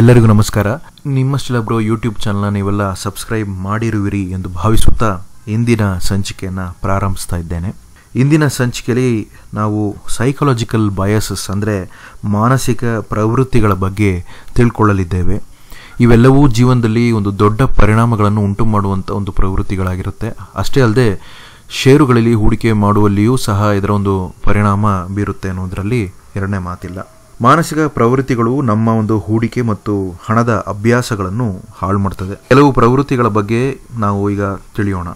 ಎಲ್ಲರಿಗೂ ನಮಸ್ಕಾರ ನಿಮ್ಮ ಬ್ರೋ ಯೂಟ್ಯೂಬ್ ಚಾನಲ್ನ ನೀವೆಲ್ಲ ಸಬ್ಸ್ಕ್ರೈಬ್ ಮಾಡಿರುವಿರಿ ಎಂದು ಭಾವಿಸುತ್ತಾ ಇಂದಿನ ಸಂಚಿಕೆಯನ್ನು ಪ್ರಾರಂಭಿಸ್ತಾ ಇದ್ದೇನೆ ಇಂದಿನ ಸಂಚಿಕೆಯಲ್ಲಿ ನಾವು ಸೈಕಾಲಜಿಕಲ್ ಬಯಸಸ್ ಅಂದರೆ ಮಾನಸಿಕ ಪ್ರವೃತ್ತಿಗಳ ಬಗ್ಗೆ ತಿಳ್ಕೊಳ್ಳಲಿದ್ದೇವೆ ಇವೆಲ್ಲವೂ ಜೀವನದಲ್ಲಿ ಒಂದು ದೊಡ್ಡ ಪರಿಣಾಮಗಳನ್ನು ಉಂಟು ಮಾಡುವಂಥ ಒಂದು ಪ್ರವೃತ್ತಿಗಳಾಗಿರುತ್ತೆ ಅಷ್ಟೇ ಅಲ್ಲದೆ ಷೇರುಗಳಲ್ಲಿ ಹೂಡಿಕೆ ಮಾಡುವಲ್ಲಿಯೂ ಸಹ ಇದರ ಒಂದು ಪರಿಣಾಮ ಬೀರುತ್ತೆ ಅನ್ನೋದರಲ್ಲಿ ಎರಡನೇ ಮಾತಿಲ್ಲ ಮಾನಸಿಕ ಪ್ರವೃತ್ತಿಗಳು ನಮ್ಮ ಒಂದು ಹೂಡಿಕೆ ಮತ್ತು ಹಣದ ಅಭ್ಯಾಸಗಳನ್ನು ಹಾಳು ಮಾಡ್ತದೆ ಕೆಲವು ಪ್ರವೃತ್ತಿಗಳ ಬಗ್ಗೆ ನಾವು ಈಗ ತಿಳಿಯೋಣ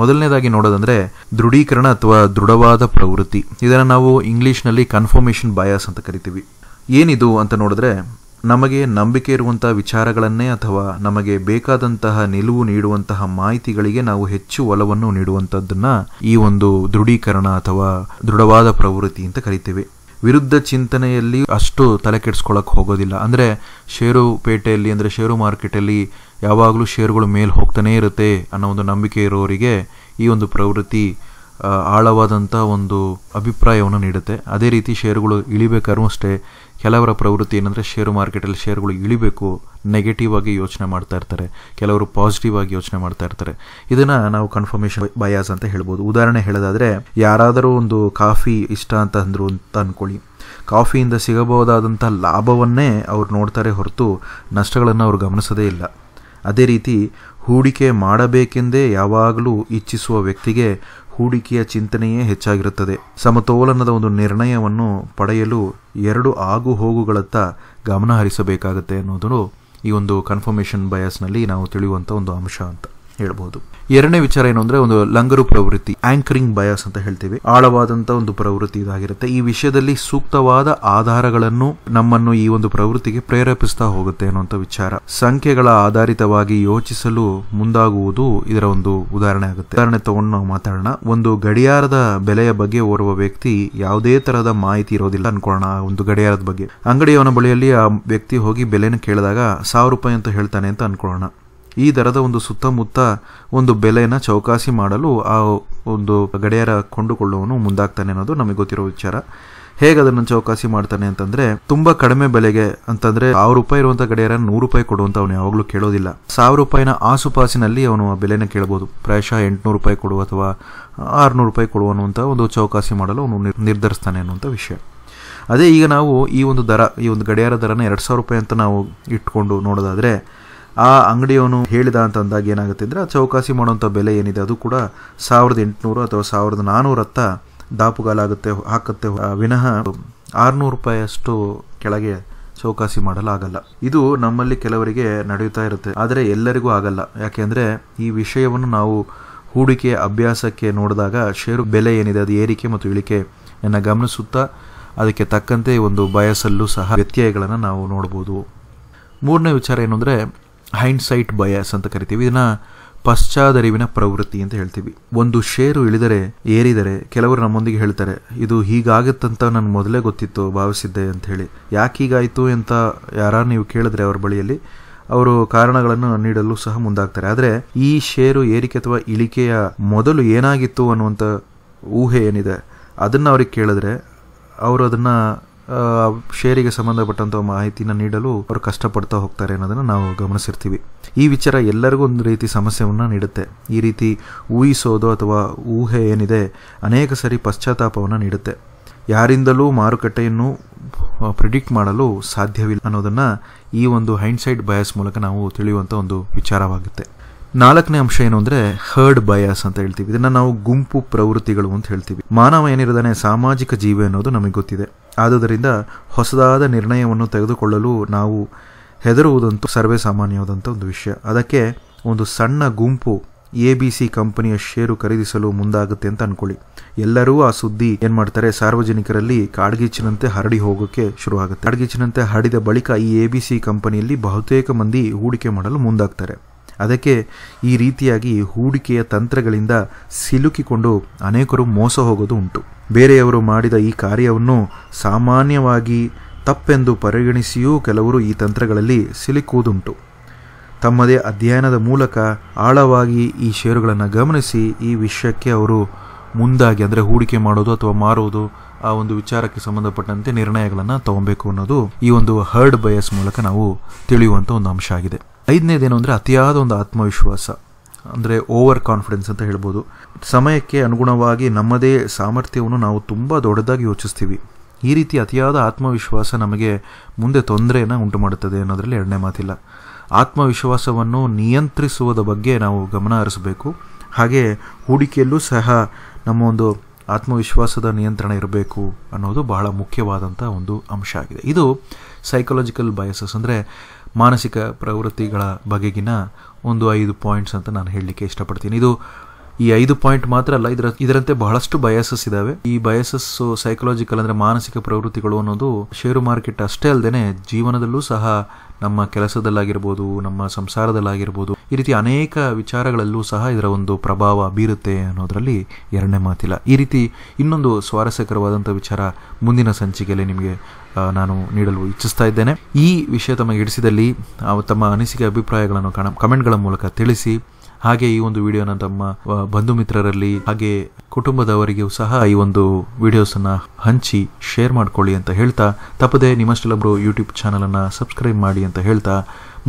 ಮೊದಲನೇದಾಗಿ ನೋಡೋದಂದ್ರೆ ದೃಢೀಕರಣ ಅಥವಾ ದೃಢವಾದ ಪ್ರವೃತ್ತಿ ಇದನ್ನು ನಾವು ಇಂಗ್ಲಿಷ್ನಲ್ಲಿ ಕನ್ಫರ್ಮೇಷನ್ ಬಯಾಸ್ ಅಂತ ಕರಿತೀವಿ ಏನಿದು ಅಂತ ನೋಡಿದ್ರೆ ನಮಗೆ ನಂಬಿಕೆ ಇರುವಂತಹ ವಿಚಾರಗಳನ್ನೇ ಅಥವಾ ನಮಗೆ ಬೇಕಾದಂತಹ ನಿಲುವು ನೀಡುವಂತಹ ಮಾಹಿತಿಗಳಿಗೆ ನಾವು ಹೆಚ್ಚು ಒಲವನ್ನು ನೀಡುವಂಥದ್ದನ್ನ ಈ ಒಂದು ದೃಢೀಕರಣ ಅಥವಾ ದೃಢವಾದ ಪ್ರವೃತ್ತಿ ಅಂತ ಕರಿತೇವೆ ವಿರುದ್ಧ ಚಿಂತನೆಯಲ್ಲಿ ಅಷ್ಟು ತಲೆ ಹೋಗೋದಿಲ್ಲ ಅಂದರೆ ಷೇರು ಪೇಟೆಯಲ್ಲಿ ಅಂದರೆ ಷೇರು ಮಾರ್ಕೆಟಲ್ಲಿ ಯಾವಾಗಲೂ ಷೇರುಗಳು ಮೇಲೆ ಹೋಗ್ತಾನೇ ಇರುತ್ತೆ ಅನ್ನೋ ಒಂದು ನಂಬಿಕೆ ಇರೋರಿಗೆ ಈ ಒಂದು ಪ್ರವೃತ್ತಿ ಆಳವಾದಂಥ ಒಂದು ಅಭಿಪ್ರಾಯವನ್ನು ನೀಡುತ್ತೆ ಅದೇ ರೀತಿ ಷೇರುಗಳು ಇಳಿಬೇಕಾದ್ರೂ ಅಷ್ಟೇ ಕೆಲವರ ಪ್ರವೃತ್ತಿ ಏನಂದರೆ ಶೇರು ಮಾರ್ಕೆಟಲ್ಲಿ ಷೇರುಗಳು ಇಳಿಬೇಕು ನೆಗೆಟಿವ್ ಆಗಿ ಯೋಚನೆ ಮಾಡ್ತಾ ಇರ್ತಾರೆ ಕೆಲವರು ಪಾಸಿಟಿವ್ ಆಗಿ ಯೋಚನೆ ಮಾಡ್ತಾ ಇರ್ತಾರೆ ಇದನ್ನು ನಾವು ಕನ್ಫರ್ಮೇಷನ್ ಬಯಾಸ್ ಅಂತ ಹೇಳ್ಬೋದು ಉದಾಹರಣೆ ಹೇಳೋದಾದರೆ ಯಾರಾದರೂ ಒಂದು ಕಾಫಿ ಇಷ್ಟ ಅಂತ ಅಂದರು ಅಂತ ಅಂದ್ಕೊಳ್ಳಿ ಕಾಫಿಯಿಂದ ಸಿಗಬಹುದಾದಂಥ ಲಾಭವನ್ನೇ ಅವ್ರು ನೋಡ್ತಾರೆ ಹೊರತು ನಷ್ಟಗಳನ್ನು ಅವ್ರು ಗಮನಿಸೋದೇ ಇಲ್ಲ ಅದೇ ರೀತಿ ಹೂಡಿಕೆ ಮಾಡಬೇಕೆಂದೇ ಯಾವಾಗಲೂ ಇಚ್ಛಿಸುವ ವ್ಯಕ್ತಿಗೆ ಹೂಡಿಕೆಯ ಚಿಂತನೆಯೇ ಹೆಚ್ಚಾಗಿರುತ್ತದೆ ಸಮತೋಲನದ ಒಂದು ನಿರ್ಣಯವನ್ನು ಪಡೆಯಲು ಎರಡು ಆಗು ಹೋಗುಗಳತ್ತ ಗಮನ ಅನ್ನೋದನ್ನು ಈ ಒಂದು ಕನ್ಫರ್ಮೇಷನ್ ಬಯಸ್ನಲ್ಲಿ ನಾವು ತಿಳಿಯುವಂಥ ಒಂದು ಅಂಶ ಅಂತ ಹೇಳಬಹುದು ಎರಡನೇ ವಿಚಾರ ಏನು ಅಂದ್ರೆ ಒಂದು ಲಂಗರು ಪ್ರವೃತ್ತಿ ಆಂಕರಿಂಗ್ ಬಯಾಸ್ ಅಂತ ಹೇಳ್ತೀವಿ ಆಳವಾದಂತ ಒಂದು ಪ್ರವೃತ್ತಿ ಇದಾಗಿರುತ್ತೆ ಈ ವಿಷಯದಲ್ಲಿ ಸೂಕ್ತವಾದ ಆಧಾರಗಳನ್ನು ನಮ್ಮನ್ನು ಈ ಒಂದು ಪ್ರವೃತ್ತಿಗೆ ಪ್ರೇರೇಪಿಸ್ತಾ ಹೋಗುತ್ತೆ ಅನ್ನುವಂಥ ವಿಚಾರ ಸಂಖ್ಯೆಗಳ ಆಧಾರಿತವಾಗಿ ಯೋಚಿಸಲು ಮುಂದಾಗುವುದು ಇದರ ಒಂದು ಉದಾಹರಣೆ ಆಗುತ್ತೆ ಉದಾಹರಣೆ ತಗೊಂಡು ನಾವು ಮಾತಾಡೋಣ ಒಂದು ಗಡಿಯಾರದ ಬೆಲೆಯ ಬಗ್ಗೆ ಓರ್ವ ವ್ಯಕ್ತಿ ಯಾವುದೇ ತರಹದ ಮಾಹಿತಿ ಇರೋದಿಲ್ಲ ಅನ್ಕೊಳ್ಳೋಣ ಒಂದು ಗಡಿಯಾರದ ಬಗ್ಗೆ ಅಂಗಡಿಯವನ ಬಳಿಯಲ್ಲಿ ಆ ವ್ಯಕ್ತಿ ಹೋಗಿ ಬೆಲೆನ ಕೇಳಿದಾಗ ಸಾವಿರ ರೂಪಾಯಿ ಅಂತ ಹೇಳ್ತಾನೆ ಅಂತ ಅನ್ಕೊಳ್ಳೋಣ ಈ ದರದ ಒಂದು ಸುತ್ತಮುತ್ತ ಒಂದು ಬೆಲೆನ ಚೌಕಾಸಿ ಮಾಡಲು ಆ ಒಂದು ಗಡಿಯಾರ ಕೊಂಡುಕೊಳ್ಳುವನು ಮುಂದಾಗ್ತಾನೆ ಅನ್ನೋದು ನಮಗೆ ಗೊತ್ತಿರೋ ವಿಚಾರ ಹೇಗೆ ಅದನ್ನು ಚೌಕಾಸಿ ಮಾಡ್ತಾನೆ ಅಂತಂದ್ರೆ ತುಂಬಾ ಕಡಿಮೆ ಬೆಲೆಗೆ ಅಂತಂದ್ರೆ ಆರು ರೂಪಾಯಿ ಇರುವಂತಹ ಗಡಿಯಾರ ನೂರು ರೂಪಾಯಿ ಕೊಡುವಂತ ಅವನು ಯಾವಾಗಲೂ ಕೇಳೋದಿಲ್ಲ ಸಾವಿರ ರೂಪಾಯಿನ ಆಸುಪಾಸಿನಲ್ಲಿ ಅವನು ಆ ಬೆಲೆನ ಕೇಳಬಹುದು ಪ್ರಾಯಶಃ ಎಂಟುನೂರು ರೂಪಾಯಿ ಕೊಡು ಅಥವಾ ಆರ್ನೂರು ರೂಪಾಯಿ ಕೊಡು ಅನ್ನುವಂತ ಒಂದು ಚೌಕಾಸಿ ಮಾಡಲು ಅವನು ನಿರ್ಧರಿಸ್ತಾನೆ ಅನ್ನುವಂಥ ವಿಷಯ ಅದೇ ಈಗ ನಾವು ಈ ಒಂದು ದರ ಈ ಒಂದು ಗಡಿಯಾರ ದರನ ಎರಡು ಸಾವಿರ ರೂಪಾಯಿ ಅಂತ ನಾವು ಇಟ್ಕೊಂಡು ನೋಡೋದಾದ್ರೆ ಆ ಅಂಗಡಿಯವನು ಹೇಳಿದ ಅಂತ ಅಂದಾಗ ಏನಾಗುತ್ತೆ ಅಂದರೆ ಆ ಚೌಕಾಸಿ ಮಾಡುವಂಥ ಬೆಲೆ ಏನಿದೆ ಅದು ಕೂಡ ಸಾವಿರದ ಎಂಟುನೂರು ಅಥವಾ ಸಾವಿರದ ನಾನ್ನೂರತ್ತ ದಾಪುಗಾಲಾಗುತ್ತೆ ಹಾಕುತ್ತೆ ವಿನಃ ಆರುನೂರು ರೂಪಾಯಿಯಷ್ಟು ಕೆಳಗೆ ಚೌಕಾಸಿ ಮಾಡಲು ಆಗಲ್ಲ ಇದು ನಮ್ಮಲ್ಲಿ ಕೆಲವರಿಗೆ ನಡೆಯುತ್ತಾ ಇರುತ್ತೆ ಆದರೆ ಎಲ್ಲರಿಗೂ ಆಗಲ್ಲ ಯಾಕೆಂದರೆ ಈ ವಿಷಯವನ್ನು ನಾವು ಹೂಡಿಕೆ ಅಭ್ಯಾಸಕ್ಕೆ ನೋಡಿದಾಗ ಷೇರು ಬೆಲೆ ಏನಿದೆ ಅದು ಏರಿಕೆ ಮತ್ತು ಇಳಿಕೆಯನ್ನು ಗಮನಿಸುತ್ತಾ ಅದಕ್ಕೆ ತಕ್ಕಂತೆ ಒಂದು ಬಯಸಲ್ಲೂ ಸಹ ವ್ಯತ್ಯಯಗಳನ್ನು ನಾವು ನೋಡ್ಬೋದು ಮೂರನೇ ವಿಚಾರ ಏನು ಅಂದರೆ ಹೈಂಡ್ಸೈಟ್ ಬಯಾಸ್ ಅಂತ ಕರಿತೀವಿ ಇದನ್ನ ಪಶ್ಚಾದರಿವಿನ ಪ್ರವೃತ್ತಿ ಅಂತ ಹೇಳ್ತೀವಿ ಒಂದು ಷೇರು ಇಳಿದರೆ ಏರಿದರೆ ಕೆಲವರು ನಮ್ಮೊಂದಿಗೆ ಹೇಳ್ತಾರೆ ಇದು ಹೀಗಾಗತ್ತಂತ ನಾನು ಮೊದಲೇ ಗೊತ್ತಿತ್ತು ಭಾವಿಸಿದ್ದೆ ಅಂತ ಹೇಳಿ ಯಾಕೆ ಹೀಗಾಯಿತು ಅಂತ ಯಾರು ನೀವು ಕೇಳಿದ್ರೆ ಅವ್ರ ಬಳಿಯಲ್ಲಿ ಅವರು ಕಾರಣಗಳನ್ನು ನೀಡಲು ಸಹ ಮುಂದಾಗ್ತಾರೆ ಆದರೆ ಈ ಷೇರು ಏರಿಕೆ ಅಥವಾ ಇಳಿಕೆಯ ಮೊದಲು ಏನಾಗಿತ್ತು ಅನ್ನುವಂಥ ಊಹೆ ಏನಿದೆ ಅದನ್ನು ಅವ್ರಿಗೆ ಕೇಳಿದ್ರೆ ಅವರು ಅದನ್ನು ಶೇರಿಗೆ ಸಂಬಂಧಪಟ್ಟಂತಹ ಮಾಹಿತಿನ ನೀಡಲು ಅವರು ಕಷ್ಟಪಡ್ತಾ ಹೋಗ್ತಾರೆ ಅನ್ನೋದನ್ನ ನಾವು ಗಮನಿಸಿರ್ತೀವಿ ಈ ವಿಚಾರ ಎಲ್ಲರಿಗೂ ಒಂದು ರೀತಿ ಸಮಸ್ಯೆಯನ್ನು ನೀಡುತ್ತೆ ಈ ರೀತಿ ಊಹಿಸೋದು ಅಥವಾ ಊಹೆ ಏನಿದೆ ಅನೇಕ ಸರಿ ಪಶ್ಚಾತ್ತಾಪವನ್ನು ನೀಡುತ್ತೆ ಯಾರಿಂದಲೂ ಮಾರುಕಟ್ಟೆಯನ್ನು ಪ್ರಿಡಿಕ್ಟ್ ಮಾಡಲು ಸಾಧ್ಯವಿಲ್ಲ ಅನ್ನೋದನ್ನ ಈ ಒಂದು ಹೈಂಡ್ಸೈಡ್ ಬಯಸ್ ಮೂಲಕ ನಾವು ತಿಳಿಯುವಂತ ಒಂದು ವಿಚಾರವಾಗುತ್ತೆ ನಾಲ್ಕನೇ ಅಂಶ ಏನು ಅಂದ್ರೆ ಹರ್ಡ್ ಬಯಾಸ್ ಅಂತ ಹೇಳ್ತೀವಿ ಇದನ್ನ ನಾವು ಗುಂಪು ಪ್ರವೃತ್ತಿಗಳು ಅಂತ ಹೇಳ್ತೀವಿ ಮಾನವ ಏನಿರದಾನೆ ಸಾಮಾಜಿಕ ಜೀವ ಅನ್ನೋದು ನಮಗೆ ಗೊತ್ತಿದೆ ಆದುದರಿಂದ ಹೊಸದಾದ ನಿರ್ಣಯವನ್ನು ತೆಗೆದುಕೊಳ್ಳಲು ನಾವು ಹೆದರುವುದಂತೂ ಸರ್ವೇ ಸಾಮಾನ್ಯವಾದಂಥ ಒಂದು ವಿಷಯ ಅದಕ್ಕೆ ಒಂದು ಸಣ್ಣ ಗುಂಪು ಎ ಬಿ ಸಿ ಕಂಪನಿಯ ಷೇರು ಖರೀದಿಸಲು ಮುಂದಾಗುತ್ತೆ ಅಂತ ಅನ್ಕೊಳ್ಳಿ ಎಲ್ಲರೂ ಆ ಸುದ್ದಿ ಏನ್ ಮಾಡ್ತಾರೆ ಸಾರ್ವಜನಿಕರಲ್ಲಿ ಕಾಡ್ಗಿಚ್ಚಿನಂತೆ ಹರಡಿ ಹೋಗೋಕೆ ಶುರು ಆಗುತ್ತೆ ಕಾಡ್ಗಿಚ್ಚಿನಂತೆ ಹರಡಿದ ಬಳಿಕ ಈ ಎ ಬಿ ಸಿ ಕಂಪನಿಯಲ್ಲಿ ಬಹುತೇಕ ಮಂದಿ ಹೂಡಿಕೆ ಮಾಡಲು ಮುಂದಾಗ್ತಾರೆ ಅದಕ್ಕೆ ಈ ರೀತಿಯಾಗಿ ಹೂಡಿಕೆಯ ತಂತ್ರಗಳಿಂದ ಸಿಲುಕಿಕೊಂಡು ಅನೇಕರು ಮೋಸ ಹೋಗೋದು ಉಂಟು ಬೇರೆಯವರು ಮಾಡಿದ ಈ ಕಾರ್ಯವನ್ನು ಸಾಮಾನ್ಯವಾಗಿ ತಪ್ಪೆಂದು ಪರಿಗಣಿಸಿಯೂ ಕೆಲವರು ಈ ತಂತ್ರಗಳಲ್ಲಿ ಸಿಲುಕುವುದುಂಟು ತಮ್ಮದೇ ಅಧ್ಯಯನದ ಮೂಲಕ ಆಳವಾಗಿ ಈ ಷೇರುಗಳನ್ನು ಗಮನಿಸಿ ಈ ವಿಷಯಕ್ಕೆ ಅವರು ಮುಂದಾಗಿ ಅಂದರೆ ಹೂಡಿಕೆ ಮಾಡೋದು ಅಥವಾ ಮಾರುವುದು ಆ ಒಂದು ವಿಚಾರಕ್ಕೆ ಸಂಬಂಧಪಟ್ಟಂತೆ ನಿರ್ಣಯಗಳನ್ನು ತಗೊಬೇಕು ಅನ್ನೋದು ಈ ಒಂದು ಹರ್ಡ್ ಬಯಸ್ ಮೂಲಕ ನಾವು ತಿಳಿಯುವಂಥ ಒಂದು ಅಂಶ ಆಗಿದೆ ಐದನೇದೇನು ಅಂದರೆ ಅತಿಯಾದ ಒಂದು ಆತ್ಮವಿಶ್ವಾಸ ಅಂದರೆ ಓವರ್ ಕಾನ್ಫಿಡೆನ್ಸ್ ಅಂತ ಹೇಳ್ಬೋದು ಸಮಯಕ್ಕೆ ಅನುಗುಣವಾಗಿ ನಮ್ಮದೇ ಸಾಮರ್ಥ್ಯವನ್ನು ನಾವು ತುಂಬ ದೊಡ್ಡದಾಗಿ ಯೋಚಿಸ್ತೀವಿ ಈ ರೀತಿ ಅತಿಯಾದ ಆತ್ಮವಿಶ್ವಾಸ ನಮಗೆ ಮುಂದೆ ತೊಂದರೆಯನ್ನು ಉಂಟು ಮಾಡುತ್ತದೆ ಅನ್ನೋದರಲ್ಲಿ ಎರಡನೇ ಮಾತಿಲ್ಲ ಆತ್ಮವಿಶ್ವಾಸವನ್ನು ನಿಯಂತ್ರಿಸುವುದ ಬಗ್ಗೆ ನಾವು ಗಮನ ಹರಿಸಬೇಕು ಹಾಗೆ ಹೂಡಿಕೆಯಲ್ಲೂ ಸಹ ನಮ್ಮ ಒಂದು ಆತ್ಮವಿಶ್ವಾಸದ ನಿಯಂತ್ರಣ ಇರಬೇಕು ಅನ್ನೋದು ಬಹಳ ಮುಖ್ಯವಾದಂಥ ಒಂದು ಅಂಶ ಆಗಿದೆ ಇದು ಸೈಕಾಲಜಿಕಲ್ ಬಯಸಸ್ ಅಂದರೆ ಮಾನಸಿಕ ಪ್ರವೃತ್ತಿಗಳ ಬಗೆಗಿನ ಒಂದು ಐದು ಪಾಯಿಂಟ್ಸ್ ಅಂತ ನಾನು ಹೇಳಲಿಕ್ಕೆ ಇಷ್ಟಪಡ್ತೀನಿ ಇದು ಈ ಐದು ಪಾಯಿಂಟ್ ಮಾತ್ರ ಅಲ್ಲ ಇದರ ಇದರಂತೆ ಬಹಳಷ್ಟು ಬಯಸಸ್ ಇದ್ದಾವೆ ಈ ಬಯಸಸ್ ಸೈಕಲಾಜಿಕಲ್ ಅಂದರೆ ಮಾನಸಿಕ ಪ್ರವೃತ್ತಿಗಳು ಅನ್ನೋದು ಷೇರು ಮಾರ್ಕೆಟ್ ಅಷ್ಟೇ ಅಲ್ಲದೆ ಜೀವನದಲ್ಲೂ ಸಹ ನಮ್ಮ ಕೆಲಸದಲ್ಲಾಗಿರ್ಬೋದು ನಮ್ಮ ಸಂಸಾರದಲ್ಲಾಗಿರ್ಬೋದು ಈ ರೀತಿ ಅನೇಕ ವಿಚಾರಗಳಲ್ಲೂ ಸಹ ಇದರ ಒಂದು ಪ್ರಭಾವ ಬೀರುತ್ತೆ ಅನ್ನೋದರಲ್ಲಿ ಎರಡನೇ ಮಾತಿಲ್ಲ ಈ ರೀತಿ ಇನ್ನೊಂದು ಸ್ವಾರಸ್ಯಕರವಾದಂಥ ವಿಚಾರ ಮುಂದಿನ ಸಂಚಿಕೆಯಲ್ಲಿ ನಿಮಗೆ ನಾನು ನೀಡಲು ಇಚ್ಛಿಸ್ತಾ ಇದ್ದೇನೆ ಈ ವಿಷಯ ತಮಗೆ ಹಿಡಿಸಿದಲ್ಲಿ ತಮ್ಮ ಅನಿಸಿಕೆ ಅಭಿಪ್ರಾಯಗಳನ್ನು ಕಣ ಕಮೆಂಟ್ಗಳ ಮೂಲಕ ತಿಳಿಸಿ ಹಾಗೆ ಈ ಒಂದು ವಿಡಿಯೋನ ತಮ್ಮ ಬಂಧು ಮಿತ್ರರಲ್ಲಿ ಹಾಗೆ ಕುಟುಂಬದವರಿಗೂ ಸಹ ಈ ಒಂದು ವಿಡಿಯೋಸ್ ಅನ್ನ ಹಂಚಿ ಶೇರ್ ಮಾಡ್ಕೊಳ್ಳಿ ಅಂತ ಹೇಳ್ತಾ ತಪ್ಪದೆ ನಿಮ್ಮಷ್ಟೆಲ್ಲೊಬ್ರು ಯೂಟ್ಯೂಬ್ ಚಾನಲ್ ಅನ್ನ ಸಬ್ಸ್ಕ್ರೈಬ್ ಮಾಡಿ ಅಂತ ಹೇಳ್ತಾ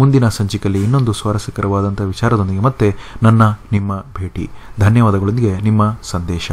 ಮುಂದಿನ ಸಂಚಿಕೆಯಲ್ಲಿ ಇನ್ನೊಂದು ಸ್ವಾರಸ್ಯಕರವಾದಂಥ ವಿಚಾರದೊಂದಿಗೆ ಮತ್ತೆ ನನ್ನ ನಿಮ್ಮ ಭೇಟಿ ಧನ್ಯವಾದಗಳೊಂದಿಗೆ ನಿಮ್ಮ ಸಂದೇಶ